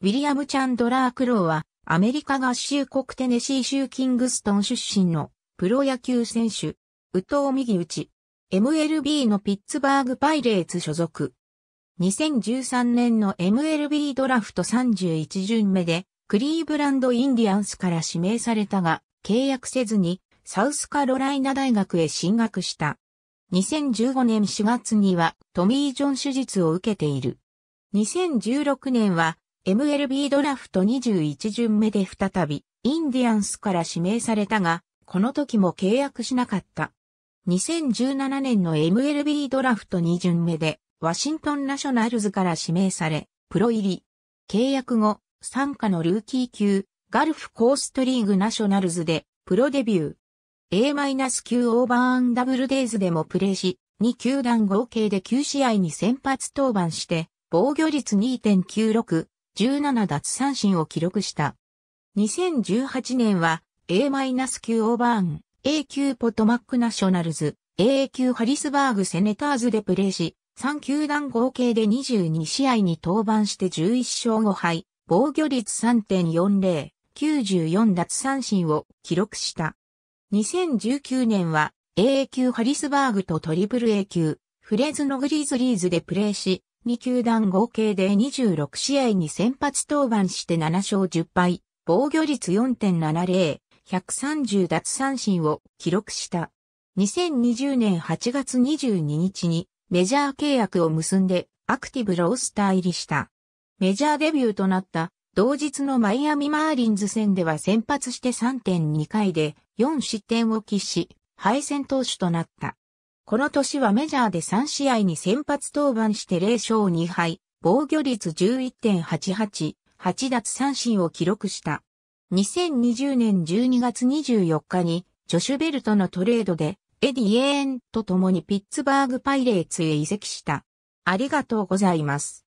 ウィリアム・チャンドラー・クローは、アメリカ合衆国テネシー州キングストン出身のプロ野球選手、ウト藤右打ち、MLB のピッツバーグ・パイレーツ所属。2013年の MLB ドラフト31巡目で、クリーブランド・インディアンスから指名されたが、契約せずに、サウスカロライナ大学へ進学した。2015年4月にはトミー・ジョン手術を受けている。2016年は MLB ドラフト21巡目で再び、インディアンスから指名されたが、この時も契約しなかった。2017年の MLB ドラフト2巡目で、ワシントンナショナルズから指名され、プロ入り。契約後、参加のルーキー級、ガルフコーストリーグナショナルズで、プロデビュー。A-9 オーバーアンダブルデイズでもプレーし、2球団合計で9試合に先発登板して、防御率2.96、17奪三振を記録した。2018年は A-9 オーバーン、A 級ポトマックナショナルズ、A 級ハリスバーグセネターズでプレーし、3球団合計で22試合に登板して11勝5敗、防御率3.40、94奪三振を記録した。2019年は A 級ハリスバーグとトリプル A 級、フレズノグリズリーズでプレーし、2球団合計で26試合に先発登板して7勝10敗、防御率4.70、130奪三振を記録した。2020年8月22日にメジャー契約を結んでアクティブロースター入りした。メジャーデビューとなった同日のマイアミマーリンズ戦では先発して3.2回で4失点を喫し、敗戦投手となった。この年はメジャーで3試合に先発登板して0勝2敗、防御率11.88、8奪三振を記録した。2020年12月24日に、ジョシュベルトのトレードで、エディ・エーンと共にピッツバーグパイレーツへ移籍した。ありがとうございます。